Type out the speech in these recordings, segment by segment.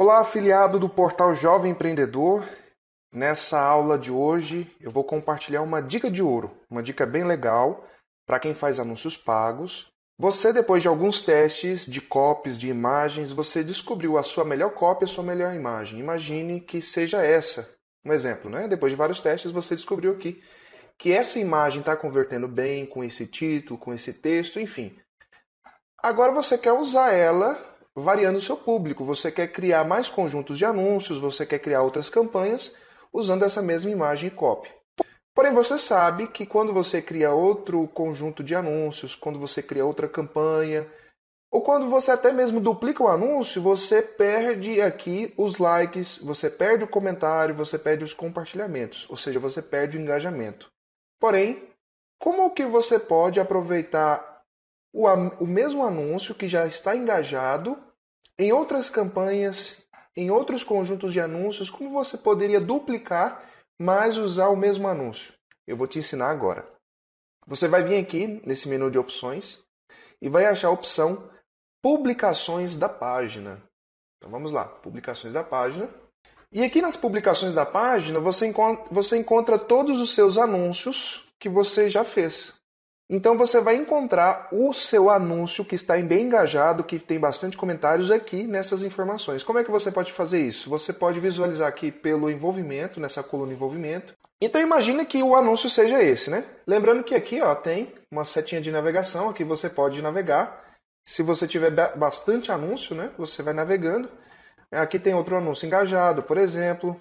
Olá, afiliado do portal Jovem Empreendedor. Nessa aula de hoje eu vou compartilhar uma dica de ouro, uma dica bem legal para quem faz anúncios pagos. Você, depois de alguns testes de copies, de imagens, você descobriu a sua melhor cópia, a sua melhor imagem. Imagine que seja essa. Um exemplo, né? Depois de vários testes, você descobriu aqui que essa imagem está convertendo bem com esse título, com esse texto, enfim. Agora você quer usar ela variando o seu público. Você quer criar mais conjuntos de anúncios, você quer criar outras campanhas usando essa mesma imagem e copy. Porém, você sabe que quando você cria outro conjunto de anúncios, quando você cria outra campanha, ou quando você até mesmo duplica o anúncio, você perde aqui os likes, você perde o comentário, você perde os compartilhamentos, ou seja, você perde o engajamento. Porém, como que você pode aproveitar o, o mesmo anúncio que já está engajado em outras campanhas, em outros conjuntos de anúncios, como você poderia duplicar, mas usar o mesmo anúncio? Eu vou te ensinar agora. Você vai vir aqui nesse menu de opções e vai achar a opção Publicações da página. Então vamos lá, Publicações da página. E aqui nas publicações da página você encontra, você encontra todos os seus anúncios que você já fez. Então você vai encontrar o seu anúncio que está bem engajado, que tem bastante comentários aqui nessas informações. Como é que você pode fazer isso? Você pode visualizar aqui pelo envolvimento, nessa coluna envolvimento. Então imagine que o anúncio seja esse, né? Lembrando que aqui ó, tem uma setinha de navegação, aqui você pode navegar. Se você tiver bastante anúncio, né, você vai navegando. Aqui tem outro anúncio engajado, por exemplo.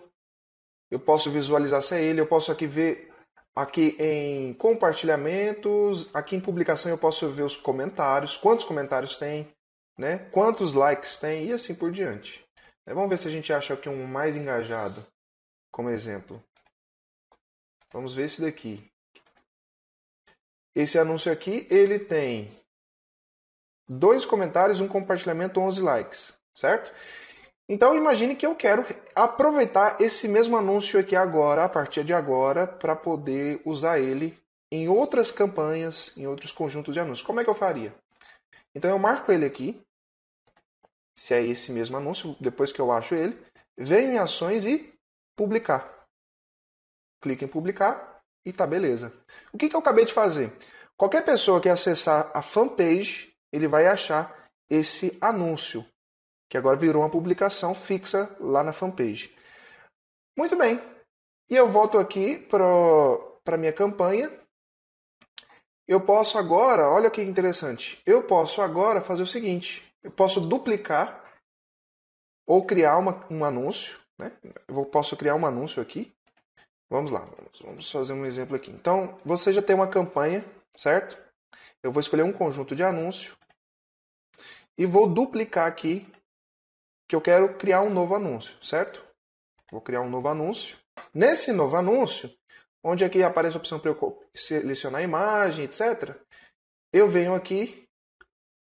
Eu posso visualizar se é ele, eu posso aqui ver Aqui em compartilhamentos, aqui em publicação eu posso ver os comentários, quantos comentários tem, né? quantos likes tem e assim por diante. É, vamos ver se a gente acha aqui um mais engajado, como exemplo. Vamos ver esse daqui. Esse anúncio aqui, ele tem dois comentários, um compartilhamento, 11 likes, certo? Então imagine que eu quero aproveitar esse mesmo anúncio aqui agora, a partir de agora, para poder usar ele em outras campanhas, em outros conjuntos de anúncios. Como é que eu faria? Então eu marco ele aqui, se é esse mesmo anúncio, depois que eu acho ele, venho em ações e publicar. Clique em publicar e tá beleza. O que, que eu acabei de fazer? Qualquer pessoa que acessar a fanpage, ele vai achar esse anúncio que agora virou uma publicação fixa lá na fanpage. Muito bem. E eu volto aqui para a minha campanha. Eu posso agora, olha que interessante, eu posso agora fazer o seguinte: eu posso duplicar ou criar uma, um anúncio. Né? Eu posso criar um anúncio aqui. Vamos lá, vamos, vamos fazer um exemplo aqui. Então, você já tem uma campanha, certo? Eu vou escolher um conjunto de anúncio e vou duplicar aqui que eu quero criar um novo anúncio, certo? Vou criar um novo anúncio. Nesse novo anúncio, onde aqui aparece a opção para eu selecionar a imagem, etc., eu venho aqui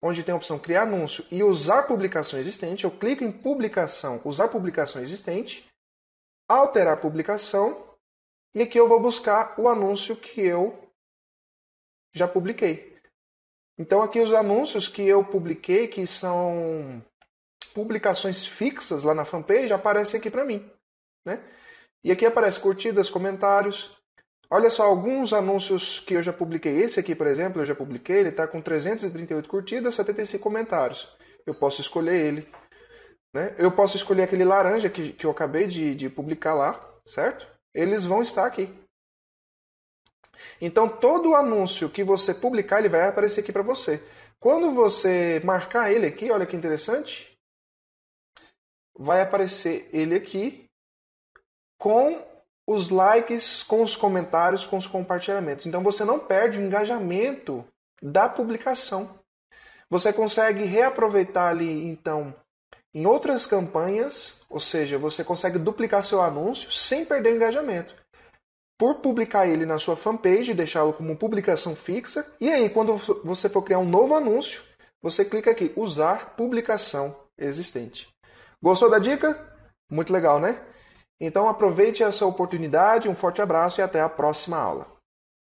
onde tem a opção criar anúncio e usar publicação existente. Eu clico em publicação, usar publicação existente, alterar publicação e aqui eu vou buscar o anúncio que eu já publiquei. Então aqui os anúncios que eu publiquei que são publicações fixas lá na fanpage aparecem aqui para mim. Né? E aqui aparece curtidas, comentários. Olha só alguns anúncios que eu já publiquei. Esse aqui, por exemplo, eu já publiquei. Ele está com 338 curtidas, 75 comentários. Eu posso escolher ele. Né? Eu posso escolher aquele laranja que, que eu acabei de, de publicar lá, certo? Eles vão estar aqui. Então, todo anúncio que você publicar, ele vai aparecer aqui para você. Quando você marcar ele aqui, olha que interessante, vai aparecer ele aqui com os likes, com os comentários, com os compartilhamentos. Então você não perde o engajamento da publicação. Você consegue reaproveitar ali então em outras campanhas, ou seja, você consegue duplicar seu anúncio sem perder o engajamento. Por publicar ele na sua fanpage, deixá-lo como publicação fixa, e aí quando você for criar um novo anúncio, você clica aqui usar publicação existente. Gostou da dica? Muito legal, né? Então aproveite essa oportunidade, um forte abraço e até a próxima aula.